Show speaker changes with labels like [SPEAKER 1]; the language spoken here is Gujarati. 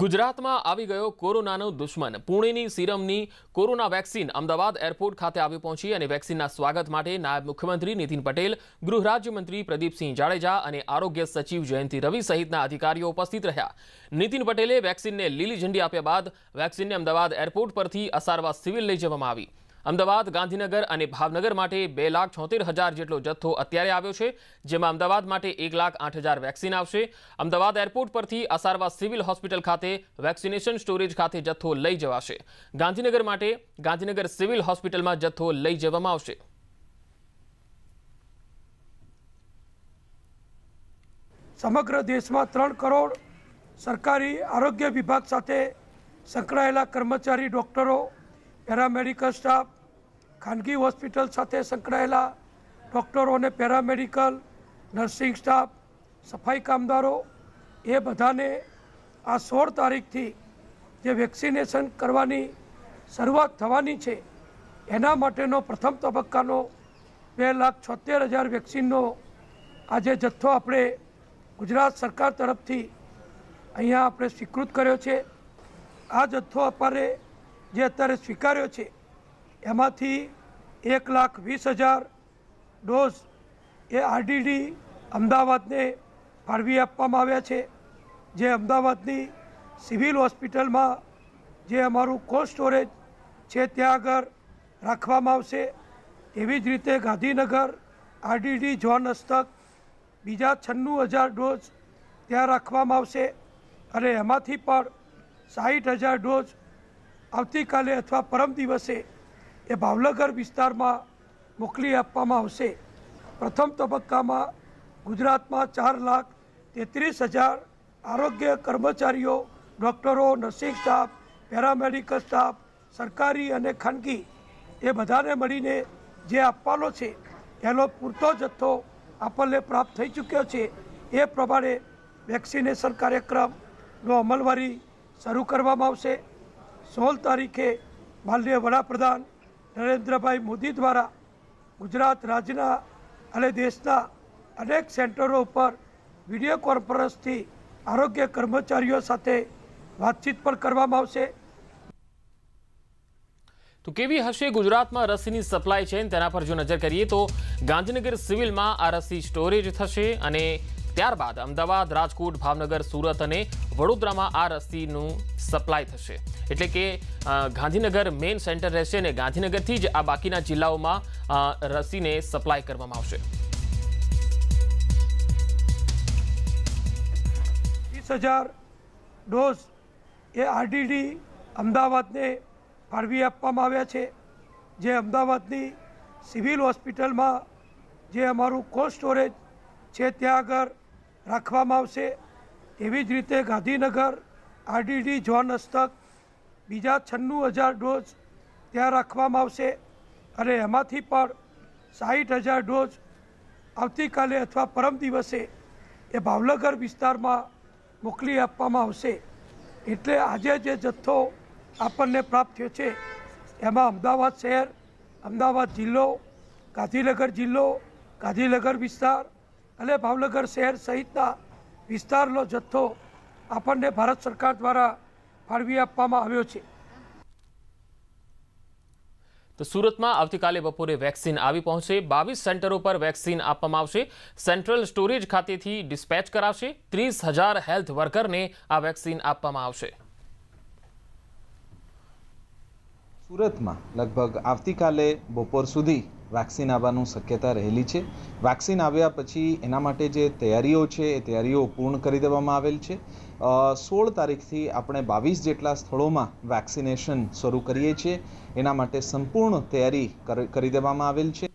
[SPEAKER 1] ગુજરાતમાં આવી ગયો કોરોનાનો દુશ્મન પુણેની સિરમની કોરોના વેક્સિન અમદાવાદ એરપોર્ટ ખાતે આવી પહોંચી અને વેક્સિનના સ્વાગત માટે નાયબ મુખ્યમંત્રી નીતિન પટેલ ગૃહ રાજ્યમંત્રી પ્રદીપસિંહ જાડેજા અને આરોગ્ય સચિવ જયંતિ રવિ સહિતના અધિકારીઓ ઉપસ્થિત રહ્યા નીતિન પટેલે વેક્સિનને લીલી ઝંડી આપ્યા બાદ વેક્સિનને અમદાવાદ એરપોર્ટ પરથી અસારવા સિવિલ લઈ જવામાં આવી અમદાવાદ ગાંધીનગર અને ભાવનગર માટે બે લાખ છોતેર હજાર જેટલો જથ્થો અત્યારે આવ્યો છે જેમાં અમદાવાદ માટે એક લાખ આઠ હજાર વેક્સિન આવશે અમદાવાદ એરપોર્ટ પરથી અસારવા સિવિલ હોસ્પિટલ ખાતે વેક્સિનેશન સ્ટોરેજ ખાતે જથ્થો લઈ જવાશે ગાંધીનગર માટે ગાંધીનગર સિવિલ હોસ્પિટલમાં જથ્થો લઈ જવામાં આવશે
[SPEAKER 2] સમગ્ર દેશમાં ત્રણ કરોડ સરકારી આરોગ્ય વિભાગ સાથે સંકળાયેલા કર્મચારી ડૉક્ટરો પેરામેડિકલ સ્ટાફ ખાનગી હોસ્પિટલ સાથે સંકળાયેલા ડૉક્ટરો અને પેરામેડિકલ નર્સિંગ સ્ટાફ સફાઈ કામદારો એ બધાને આ સોળ તારીખથી જે વેક્સિનેશન કરવાની શરૂઆત થવાની છે એના માટેનો પ્રથમ તબક્કાનો બે લાખ છોતેર હજાર વેક્સિનનો આજે જથ્થો આપણે ગુજરાત સરકાર તરફથી અહીંયા આપણે સ્વીકૃત કર્યો છે આ જથ્થો આપણે જે અત્યારે સ્વીકાર્યો છે એમાંથી એક લાખ વીસ હજાર ડોઝ એ આરડીડી અમદાવાદને ફાળવી આપવામાં આવ્યા છે જે અમદાવાદની સિવિલ હોસ્પિટલમાં જે અમારું કોલ્ડ સ્ટોરેજ છે ત્યાં આગળ રાખવામાં આવશે એવી જ રીતે ગાંધીનગર આરડીડી ઝોન હસ્તક બીજા છન્નું હજાર ડોઝ ત્યાં રાખવામાં આવશે અને એમાંથી પણ સાઠ હજાર ડોઝ આવતીકાલે અથવા પરમ દિવસે એ ભાવનગર વિસ્તારમાં મોકલી આપવામાં આવશે પ્રથમ તબક્કામાં ગુજરાતમાં ચાર લાખ તેત્રીસ હજાર આરોગ્ય કર્મચારીઓ ડૉક્ટરો નર્સિંગ સ્ટાફ પેરામેડિકલ સ્ટાફ સરકારી અને ખાનગી એ બધાને મળીને જે આપવાનો છે એનો પૂરતો જથ્થો આપણને પ્રાપ્ત થઈ ચૂક્યો છે એ પ્રમાણે વેક્સિનેશન કાર્યક્રમનો અમલવારી શરૂ કરવામાં આવશે સોળ તારીખે માનનીય વડાપ્રધાન નરેન્દ્રભાઈ મોદી દ્વારા ગુજરાત રાજ્યના અને દેશના અનેક સેન્ટરો ઉપર વિડીયો કોન્ફરન્સથી આરોગ્ય કર્મચારીઓ સાથે વાતચીત પણ કરવામાં આવશે
[SPEAKER 1] તો કેવી હશે ગુજરાતમાં રસીની સપ્લાય ચેન તેના પર જો નજર કરીએ તો ગાંધીનગર સિવિલમાં આ રસી સ્ટોરેજ થશે અને ત્યારબાદ અમદાવાદ રાજકોટ ભાવનગર સુરત અને વડોદરામાં આ રસીનું સપ્લાય થશે એટલે કે ગાંધીનગર મેઇન સેન્ટર રહેશે અને ગાંધીનગરથી જ આ બાકીના જિલ્લાઓમાં રસીને સપ્લાય કરવામાં આવશે વીસ હજાર ડોઝ એ આરડીડી
[SPEAKER 2] અમદાવાદને ફાળવી આપવામાં આવ્યા છે જે અમદાવાદની સિવિલ હોસ્પિટલમાં જે અમારું કોલ્ડ સ્ટોરેજ છે ત્યાં આગળ રાખવામાં આવશે એવી જ રીતે ગાંધીનગર આરડીડી ઝોન હસ્તક બીજા છન્નું હજાર ડોઝ ત્યાં રાખવામાં આવશે અને એમાંથી પણ સાઠ હજાર ડોઝ આવતીકાલે અથવા પરમ દિવસે એ ભાવનગર વિસ્તારમાં મોકલી આપવામાં આવશે એટલે આજે જે જથ્થો આપણને પ્રાપ્ત થયો છે એમાં અમદાવાદ શહેર અમદાવાદ જિલ્લો ગાંધીનગર જિલ્લો ગાંધીનગર વિસ્તાર એટલે ભાવનગર શહેર સહિતના વિસ્તારનો જથ્થો આપણને ભારત સરકાર દ્વારા ફાળવી આપવામાં આવ્યો છે
[SPEAKER 1] તો સુરતમાં આવતીકાલે બપોરે વેક્સિન આવી પહોંચશે બાવીસ સેન્ટરો પર વેક્સિન આપવામાં આવશે સેન્ટ્રલ સ્ટોરેજ ખાતેથી ડિસ્પેચ કરાવશે ત્રીસ હજાર હેલ્થ વર્કરને આ વેક્સિન આપવામાં આવશે
[SPEAKER 2] સુરતમાં લગભગ આવતીકાલે બપોર સુધી વેક્સિન આવવાનું શક્યતા રહેલી છે વેક્સિન આવ્યા પછી એના માટે જે તૈયારીઓ છે એ તૈયારીઓ પૂર્ણ કરી દેવામાં આવેલ છે સોળ તારીખથી આપણે બાવીસ જેટલા સ્થળોમાં વેક્સિનેશન શરૂ કરીએ છીએ એના માટે સંપૂર્ણ તૈયારી કરી દેવામાં આવેલ છે